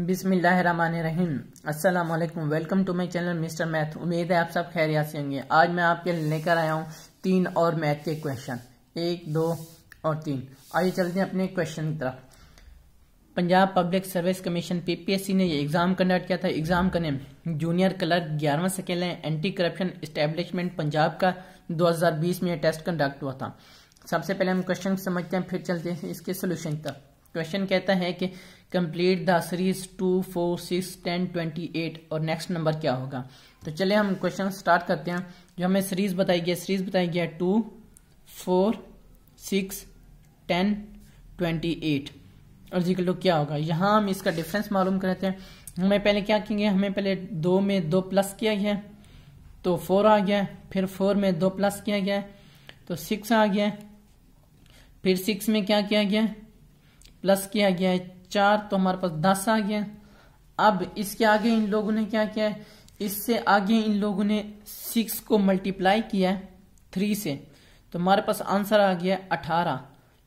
बिसमीम अल्लाम welcome to my channel mister math उम्मीद है आप सब खैरियात से होंगे आज मैं आपके लेकर आया हूँ तीन और मैथ के क्वेश्चन एक दो और तीन आइए चलते हैं अपने क्वेश्चन की तरफ Punjab public service commission PPSC ने ये एग्ज़ाम कंडक्ट किया था एग्ज़ाम का नेम जूनियर क्लर्क ग्यारहवा सकेल है एंटी करप्शन इस्टेब्लिशमेंट पंजाब का बीस में टेस्ट कंडक्ट हुआ था सबसे पहले हम क्वेश्चन समझते हैं फिर चलते हैं इसके सोल्यूशन की तरफ क्वेश्चन कहता है कि complete the series two four six ten twenty eight और नेक्स्ट नंबर क्या होगा तो चले हम क्वेश्चन स्टार्ट करते हैं जो हमें सीरीज बताई गई सीरीज बताई गई है two four six ten twenty eight और जिकल टू क्या होगा यहाँ हम इसका डिफरेंस मालूम करते हैं हमें पहले क्या कहेंगे हमें पहले दो में दो प्लस किया गया तो फोर आ गया फिर फोर में दो प्लस किया गया तो सिक्स आ गया फिर सिक्स में क्या किया गया प्लस किया गया है चार तो हमारे पास दस आ गया अब इसके आगे इन लोगों ने क्या किया है इससे आगे इन लोगों ने सिक्स को मल्टीप्लाई किया है थ्री से तो हमारे पास आंसर आ गया है अठारह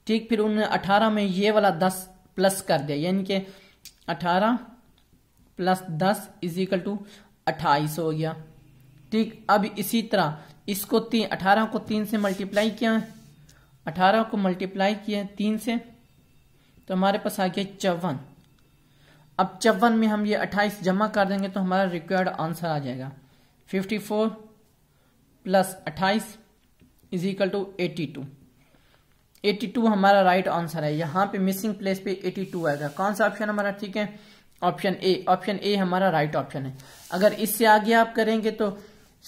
ठीक फिर उन्होंने अठारह में ये वाला दस प्लस कर दिया यानी कि अठारह प्लस दस इजिकल टू अट्ठाईस हो गया ठीक अब इसी तरह इसको तीन अठारह को तीन से मल्टीप्लाई किया है अठारह को मल्टीप्लाई किया है तीन से तो हमारे पास आ गया चौवन अब चौवन में हम ये अट्ठाईस जमा कर देंगे तो हमारा रिक्वायर्ड आंसर आ जाएगा फिफ्टी फोर प्लस अट्ठाईस is equal to eighty two eighty two हमारा राइट आंसर है यहाँ पे मिसिंग प्लेस पे एटी टू आएगा कौन सा ऑप्शन हमारा ठीक है ऑप्शन ए ऑप्शन ए हमारा राइट ऑप्शन है अगर इससे आगे आप करेंगे तो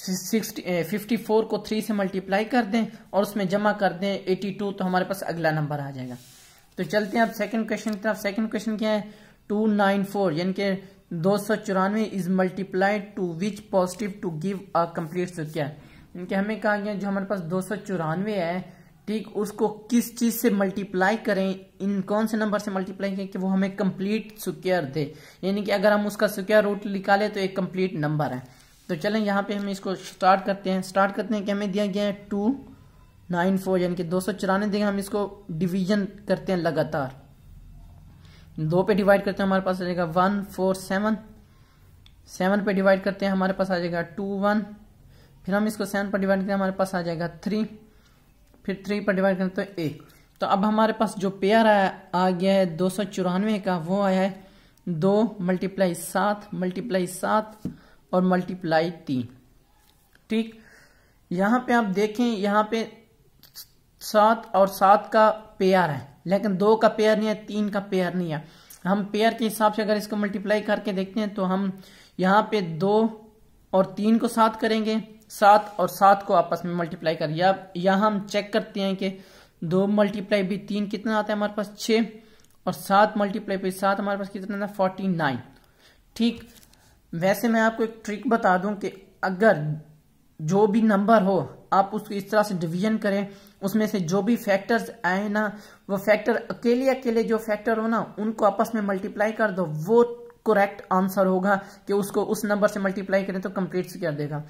सिक्सटी फिफ्टी फोर को थ्री से मल्टीप्लाई कर दें और उसमें जमा कर दें एटी टू तो हमारे पास अगला नंबर आ जाएगा तो चलते हैं अब सेकंड क्वेश्चन की तरफ सेकंड क्वेश्चन क्या है टू नाइन फोर यानी कि दो सौ चौरानवे is multiply to which positive to give a complete तो क्या यानी कि हमें कहा गया जो हमारे पास दो सौ चौरानवे है ठीक उसको किस चीज से मल्टीप्लाई करें इन कौन से नंबर से मल्टीप्लाई करें कि वो हमें कंप्लीट सुक्यर दे यानी कि अगर हम उसका सुक्यर रूट निकाले तो एक कंप्लीट नंबर है तो चलें यहाँ पे हम इसको स्टार्ट करते हैं स्टार्ट करते हैं कि हमें दिया गया है टू नाइन फोर यानी कि दो सौ चौरानवे देंगे हम इसको डिवीजन करते हैं लगातार दो पे डिवाइड करते हैं हमारे पास आ जाएगा वन फोर सेवन सेवन पे डिवाइड करते हैं हमारे पास आ जाएगा टू वन फिर हम इसको सेवन पर डिवाइड करते हैं हमारे पास आ जाएगा थ्री फिर थ्री पर डिवाइड करते हैं तो ए तो अब हमारे पास जो पेयर आया आ गया है दो सौ चौरानवे का वो आया है दो मल्टीप्लाई सात मल्टीप्लाई सात और मल्टीप्लाई तीन ठीक यहां पे आप देखें यहां पे सात और सात का पेयर है लेकिन दो का पेयर नहीं है तीन का पेयर नहीं है हम पेयर के हिसाब से अगर इसको मल्टीप्लाई करके देखते हैं तो हम यहाँ पे दो और तीन को सात करेंगे सात और सात को आपस में मल्टीप्लाई कर या, या हम चेक करते हैं कि दो मल्टीप्लाई भी तीन कितना आता है हमारे पास छ और सात मल्टीप्लाई भी सात हमारे पास कितना आता है फोर्टी नाइन ठीक वैसे मैं आपको एक ट्रिक बता दूं कि अगर जो भी नंबर हो आप उसको इस तरह से डिवीजन करें उसमें से जो भी फैक्टर्स आए ना वो फैक्टर अकेले अकेले जो फैक्टर हो ना उनको आपस में मल्टीप्लाई कर दो वो करेक्ट आंसर होगा कि उसको उस नंबर से मल्टीप्लाई करें तो कंप्लीट कर देगा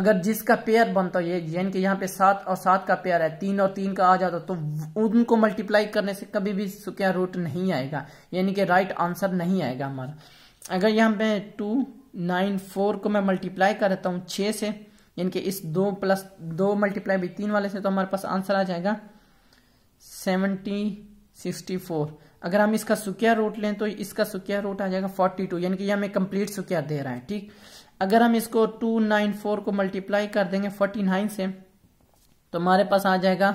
अगर जिसका पेयर बनता है यानी कि यहाँ पे सात और सात का पेयर है तीन और तीन का आ जाता तो उनको मल्टीप्लाई करने से कभी भी क्या रूट नहीं आएगा यानी कि राइट आंसर नहीं आएगा हमारा अगर यहाँ पे टू नाइन फोर को मैं मल्टीप्लाई कर देता हूँ छः से इनके इस दो प्लस दो मल्टीप्लाई बाई तीन वाले से तो हमारे पास आंसर आ जाएगा सेवनटी सिक्सटी फोर अगर हम इसका सुकिया रूट लें तो इसका सुकिया रूट आ जाएगा फोर्टी टू यानी कि यह हमें कंप्लीट सुकिया दे रहा है ठीक अगर हम इसको टू नाइन फोर को मल्टीप्लाई कर देंगे फोर्टी नाइन से तो हमारे पास आ जाएगा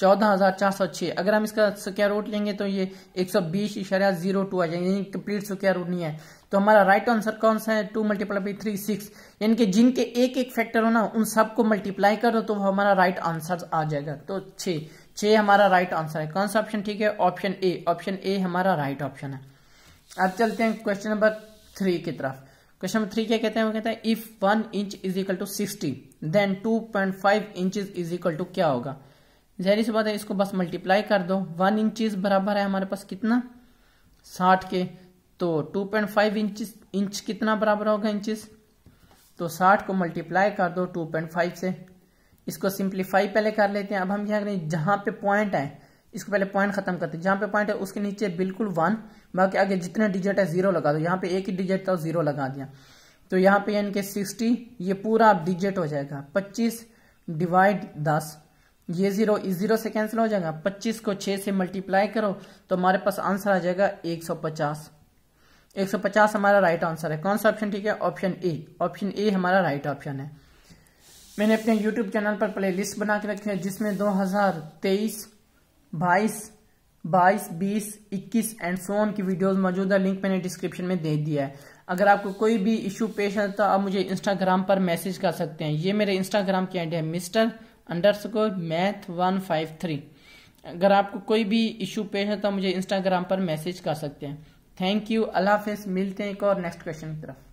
चौदह हजार चार सौ छह अगर हम इसका स्क्यर रूट लेंगे तो ये एक सौ बीस इशारा जीरो टू आ जाएंगे यानी कंप्लीट रूट नहीं है तो हमारा राइट आंसर कौन सा है two multiply by three six यानी कि जिनके एक एक फैक्टर हो ना उन सबको मल्टीप्लाई करो तो वो हमारा राइट आंसर आ जाएगा तो छः छः हमारा राइट आंसर है कौन सा ऑप्शन ठीक है ऑप्शन ए ऑप्शन ए हमारा राइट ऑप्शन है अब चलते हैं क्वेश्चन नंबर थ्री की तरफ क्वेश्चन नंबर थ्री क्या कहते हैं वो कहते हैं if one inch is equal to sixty then two point five inch is equal to क्या होगा जहरी सी बात है इसको बस मल्टीप्लाई कर दो वन इंचज बराबर है हमारे पास कितना साठ के तो two point five inch inch कितना बराबर होगा इंचज तो साठ को मल्टीप्लाई कर दो टू पॉइंट फाइव से इसको सिंप्लीफाई पहले कर लेते हैं अब हम क्या करें जहां पे पॉइंट है इसको पहले पॉइंट खत्म करते हैं जहां पे पॉइंट है उसके नीचे बिल्कुल वन बाकी आगे जितने डिजिट है जीरो लगा दो यहाँ पे एक ही डिजिट था जीरो लगा दिया तो यहाँ पे सिक्सटी ये पूरा डिजिट हो जाएगा पच्चीस डिवाइड दस ये जीरो इस जीरो से कैंसिल हो जाएगा 25 को 6 से मल्टीप्लाई करो तो हमारे पास आंसर आ जाएगा 150 150 हमारा राइट आंसर है कौन सा ऑप्शन ठीक है ऑप्शन ए ऑप्शन ए हमारा राइट ऑप्शन है मैंने अपने यूट्यूब चैनल पर प्ले लिस्ट बना के रखी है जिसमें दो हजार तेईस बाईस बाईस बीस इक्कीस एंड सोन की वीडियोस मौजूद है लिंक मैंने डिस्क्रिप्शन में दे दिया है अगर आपको कोई भी इश्यू पेश है तो आप मुझे इंस्टाग्राम पर मैसेज कर सकते हैं ये मेरे इंस्टाग्राम की आईडी है mister underscore math one five three अगर आपको कोई भी इशू पेश है तो मुझे इंस्टाग्राम पर मैसेज कर सकते हैं थैंक यू अल्लाह हाफिज मिलते हैं एक और नेक्स्ट क्वेश्चन की तरफ